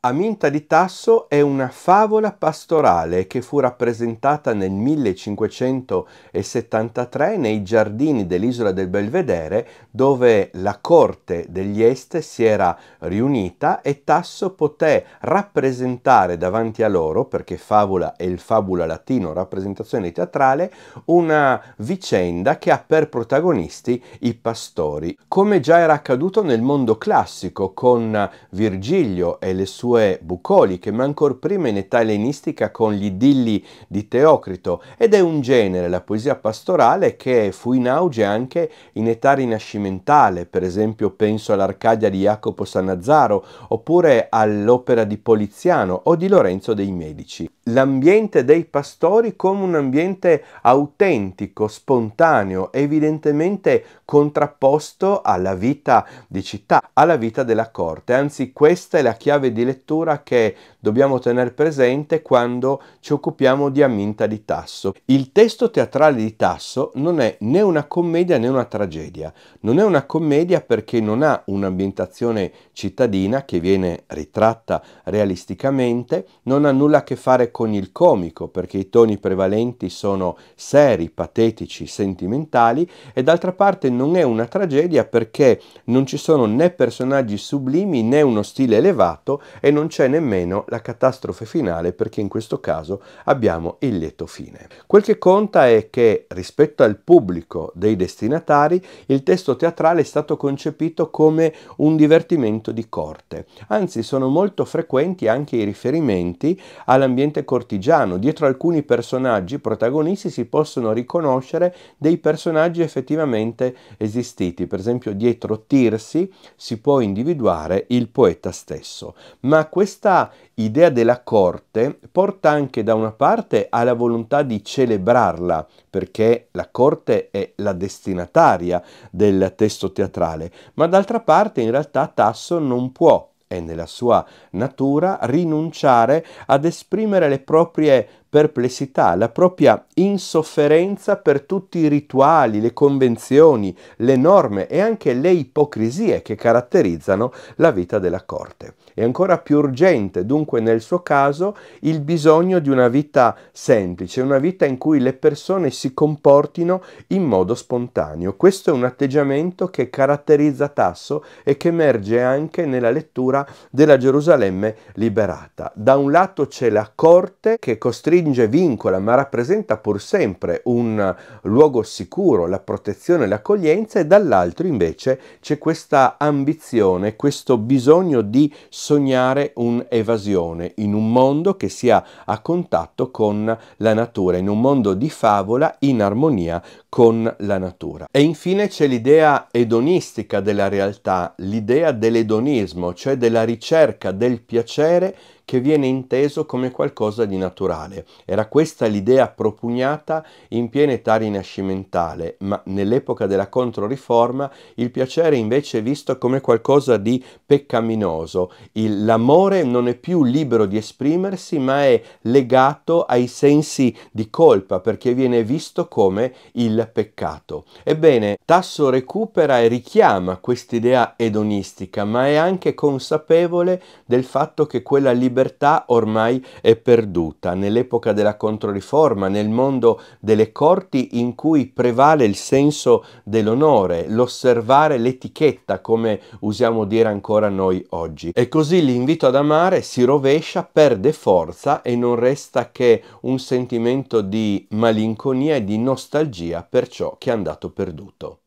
Aminta di Tasso è una favola pastorale che fu rappresentata nel 1573 nei giardini dell'isola del Belvedere dove la corte degli Est si era riunita e Tasso poté rappresentare davanti a loro, perché favola è il fabula latino, rappresentazione teatrale, una vicenda che ha per protagonisti i pastori, come già era accaduto nel mondo classico con Virgilio e le sue sue bucoliche, ma ancor prima in età ellenistica con gli idilli di Teocrito, ed è un genere, la poesia pastorale, che fu in auge anche in età rinascimentale, per esempio penso all'Arcadia di Jacopo Sanazzaro, oppure all'opera di Poliziano o di Lorenzo dei Medici. L'ambiente dei pastori come un ambiente autentico, spontaneo, evidentemente contrapposto alla vita di città, alla vita della corte, anzi questa è la chiave di lettura lettura che dobbiamo tenere presente quando ci occupiamo di Aminta di Tasso. Il testo teatrale di Tasso non è né una commedia né una tragedia. Non è una commedia perché non ha un'ambientazione cittadina che viene ritratta realisticamente, non ha nulla a che fare con il comico perché i toni prevalenti sono seri, patetici, sentimentali e d'altra parte non è una tragedia perché non ci sono né personaggi sublimi né uno stile elevato e non c'è nemmeno la catastrofe finale perché in questo caso abbiamo il lieto fine. Quel che conta è che rispetto al pubblico dei destinatari il testo teatrale è stato concepito come un divertimento di corte, anzi sono molto frequenti anche i riferimenti all'ambiente cortigiano, dietro alcuni personaggi protagonisti si possono riconoscere dei personaggi effettivamente esistiti, per esempio dietro Tirsi si può individuare il poeta stesso, ma ma questa idea della corte porta anche da una parte alla volontà di celebrarla, perché la corte è la destinataria del testo teatrale, ma d'altra parte in realtà Tasso non può è nella sua natura rinunciare ad esprimere le proprie perplessità, la propria insofferenza per tutti i rituali, le convenzioni, le norme e anche le ipocrisie che caratterizzano la vita della corte. È ancora più urgente dunque nel suo caso il bisogno di una vita semplice, una vita in cui le persone si comportino in modo spontaneo. Questo è un atteggiamento che caratterizza Tasso e che emerge anche nella lettura della Gerusalemme liberata. Da un lato c'è la corte che costringe stringe vincola, ma rappresenta pur sempre un luogo sicuro, la protezione, l'accoglienza e dall'altro invece c'è questa ambizione, questo bisogno di sognare un'evasione in un mondo che sia a contatto con la natura, in un mondo di favola in armonia con la natura. E infine c'è l'idea edonistica della realtà, l'idea dell'edonismo, cioè della ricerca del piacere che viene inteso come qualcosa di naturale. Era questa l'idea propugnata in piena età rinascimentale, ma nell'epoca della Controriforma il piacere invece è visto come qualcosa di peccaminoso. l'amore non è più libero di esprimersi, ma è legato ai sensi di colpa perché viene visto come il peccato. Ebbene, Tasso recupera e richiama quest'idea edonistica, ma è anche consapevole del fatto che quella libertà libertà ormai è perduta nell'epoca della Controriforma, nel mondo delle corti in cui prevale il senso dell'onore, l'osservare l'etichetta come usiamo dire ancora noi oggi. E così l'invito ad amare si rovescia, perde forza e non resta che un sentimento di malinconia e di nostalgia per ciò che è andato perduto.